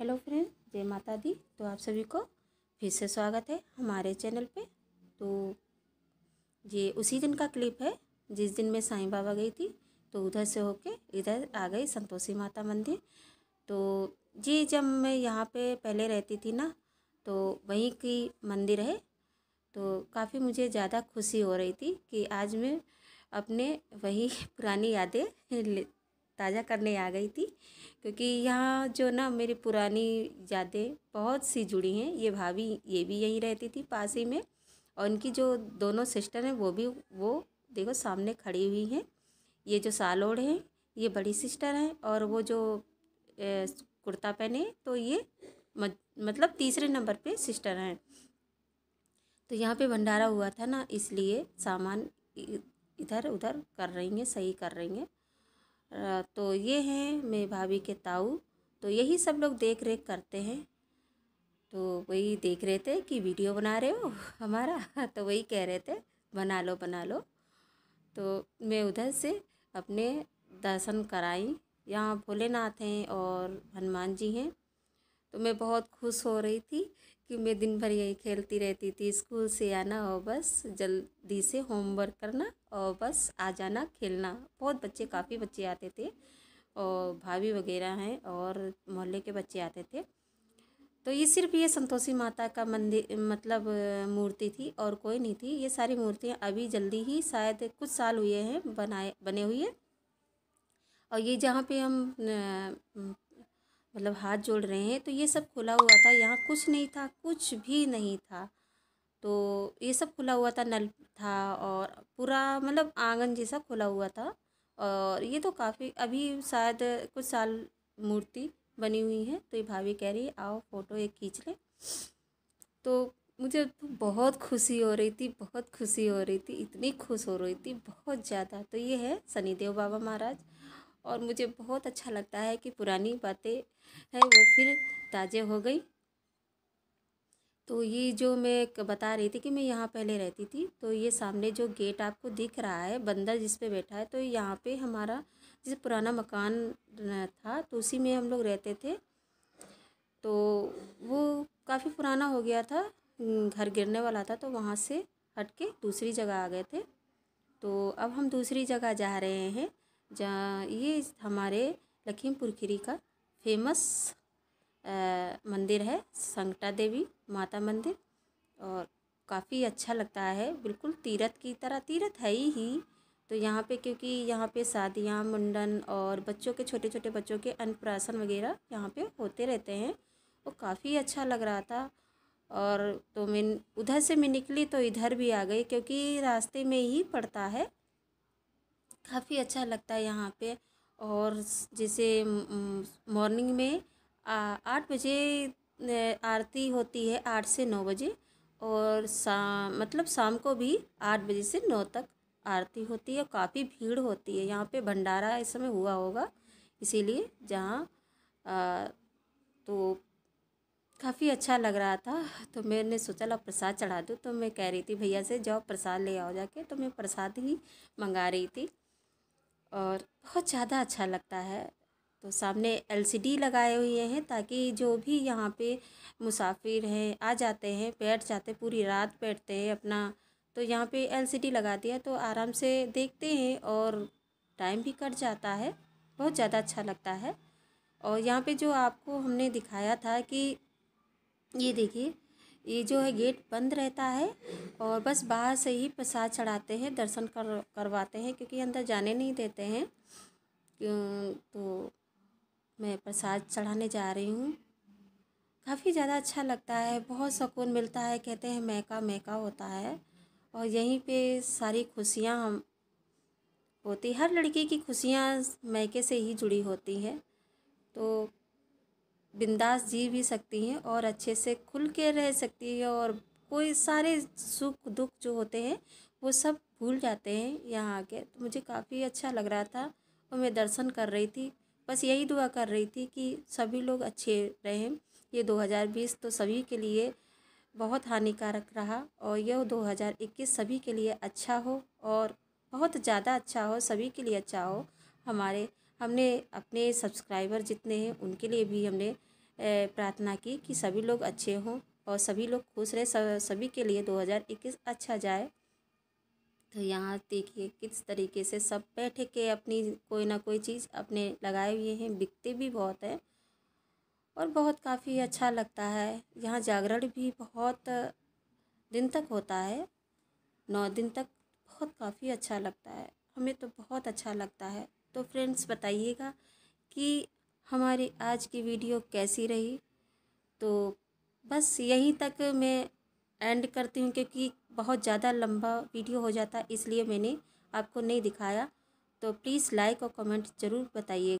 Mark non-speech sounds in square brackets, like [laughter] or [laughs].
hello friend जय माता दी तो आप सभी को फिर से स्वागत है हमारे चैनल पे तो ये उसी दिन का क्लिप है जिस दिन मैं साईं बाबा गई थी तो उधर से होके इधर आ गई संतोषी माता मंदिर तो जी जब मैं यहाँ पे पहले रहती थी ना तो वहीं की मंदिर है तो काफ़ी मुझे ज़्यादा खुशी हो रही थी कि आज मैं अपने वही [laughs] पुरानी यादें ताज़ा करने आ गई थी क्योंकि यहाँ जो ना मेरी पुरानी यादें बहुत सी जुड़ी हैं ये भाभी ये भी यहीं रहती थी पास ही में और इनकी जो दोनों सिस्टर हैं वो भी वो देखो सामने खड़ी हुई हैं ये जो सालोड़ हैं ये बड़ी सिस्टर हैं और वो जो ए, कुर्ता पहने तो ये मतलब तीसरे नंबर पे सिस्टर हैं तो यहाँ पे भंडारा हुआ था ना इसलिए सामान इधर उधर कर रही हैं सही कर रही हैं तो ये हैं मेरी भाभी के ताऊ तो यही सब लोग देख रेख करते हैं तो वही देख रहे थे कि वीडियो बना रहे हो हमारा [laughs] तो वही कह रहे थे बना लो बना लो तो मैं उधर से अपने दर्शन कराई यहाँ भोलेनाथ हैं और हनुमान जी हैं तो मैं बहुत खुश हो रही थी कि मैं दिन भर यही खेलती रहती थी स्कूल से आना और बस जल्दी से होमवर्क करना और बस आ जाना खेलना बहुत बच्चे काफ़ी बच्चे आते थे और भाभी वगैरह हैं और मोहल्ले के बच्चे आते थे तो ये सिर्फ ये संतोषी माता का मंदिर मतलब मूर्ति थी और कोई नहीं थी ये सारी मूर्तियाँ अभी जल्दी ही शायद कुछ साल हुए हैं बनाए बने हुए और ये जहाँ पे हम मतलब हाथ जोड़ रहे हैं तो ये सब खुला हुआ था यहाँ कुछ नहीं था कुछ भी नहीं था तो ये सब खुला हुआ था नल था और पूरा मतलब आंगन जैसा खुला हुआ था और ये तो काफ़ी अभी शायद कुछ साल मूर्ति बनी हुई है तो ये भाभी कह रही है आओ फोटो एक खींच लें तो मुझे तो बहुत खुशी हो रही थी बहुत खुशी हो रही थी इतनी खुश हो रही थी बहुत ज़्यादा तो ये है सनी देव बाबा महाराज और मुझे बहुत अच्छा लगता है कि पुरानी बातें हैं वो फिर ताज़े हो गई तो ये जो मैं बता रही थी कि मैं यहाँ पहले रहती थी तो ये सामने जो गेट आपको दिख रहा है बंदर जिस पे बैठा है तो यहाँ पे हमारा जैसे पुराना मकान था तो उसी में हम लोग रहते थे तो वो काफ़ी पुराना हो गया था घर गिरने वाला था तो वहाँ से हट के दूसरी जगह आ गए थे तो अब हम दूसरी जगह जा रहे हैं जहाँ ये हमारे लखीमपुर खीरी का फेमस मंदिर है संगटा देवी माता मंदिर और काफ़ी अच्छा लगता है बिल्कुल तीरथ की तरह तीरथ है ही, ही तो यहाँ पे क्योंकि यहाँ पे शादियाँ मुंडन और बच्चों के छोटे छोटे बच्चों के अन्नप्राशन वगैरह यहाँ पे होते रहते हैं वो काफ़ी अच्छा लग रहा था और तो मैं उधर से मैं निकली तो इधर भी आ गई क्योंकि रास्ते में ही पड़ता है काफ़ी अच्छा लगता है यहाँ पे और जैसे मॉर्निंग में आठ बजे आरती होती है आठ से नौ बजे और शाम मतलब शाम को भी आठ बजे से नौ तक आरती होती है काफ़ी भीड़ होती है यहाँ पे भंडारा इस समय हुआ होगा इसीलिए जहाँ तो काफ़ी अच्छा लग रहा था तो मैंने सोचा ला प्रसाद चढ़ा दूँ तो मैं कह रही थी भैया से जाओ प्रसाद ले आओ जाके तो मैं प्रसाद ही मंगा रही थी और बहुत ज़्यादा अच्छा लगता है तो सामने एलसीडी लगाए हुए हैं ताकि जो भी यहाँ पे मुसाफिर हैं आ जाते हैं बैठ जाते पूरी रात बैठते हैं अपना तो यहाँ पे एलसीडी लगा दिया तो आराम से देखते हैं और टाइम भी कट जाता है बहुत ज़्यादा अच्छा लगता है और यहाँ पे जो आपको हमने दिखाया था कि ये देखिए ये जो है गेट बंद रहता है और बस बाहर से ही प्रसाद चढ़ाते हैं दर्शन कर करवाते हैं क्योंकि अंदर जाने नहीं देते हैं तो मैं प्रसाद चढ़ाने जा रही हूँ काफ़ी ज़्यादा अच्छा लगता है बहुत सुकून मिलता है कहते हैं महका महका होता है और यहीं पे सारी खुशियाँ हम होती हर लड़के की खुशियाँ मैके से ही जुड़ी होती है तो बिंदास जी भी सकती हैं और अच्छे से खुल के रह सकती है और कोई सारे सुख दुख जो होते हैं वो सब भूल जाते हैं यहाँ आके तो मुझे काफ़ी अच्छा लग रहा था और मैं दर्शन कर रही थी बस यही दुआ कर रही थी कि सभी लोग अच्छे रहें ये 2020 तो सभी के लिए बहुत हानिकारक रहा और यह 2021 सभी के लिए अच्छा हो और बहुत ज़्यादा अच्छा हो सभी के लिए अच्छा हो हमारे हमने अपने सब्सक्राइबर जितने हैं उनके लिए भी हमने प्रार्थना की कि सभी लोग अच्छे हों और सभी लोग खुश रहे सभी के लिए 2021 अच्छा जाए तो यहाँ देखिए किस तरीके से सब बैठे के अपनी कोई ना कोई चीज़ अपने लगाए हुए हैं बिकते भी बहुत हैं और बहुत काफ़ी अच्छा लगता है यहाँ जागरण भी बहुत दिन तक होता है नौ दिन तक बहुत काफ़ी अच्छा लगता है हमें तो बहुत अच्छा लगता है तो फ्रेंड्स बताइएगा कि हमारी आज की वीडियो कैसी रही तो बस यहीं तक मैं एंड करती हूँ क्योंकि बहुत ज़्यादा लंबा वीडियो हो जाता इसलिए मैंने आपको नहीं दिखाया तो प्लीज़ लाइक और कमेंट ज़रूर बताइए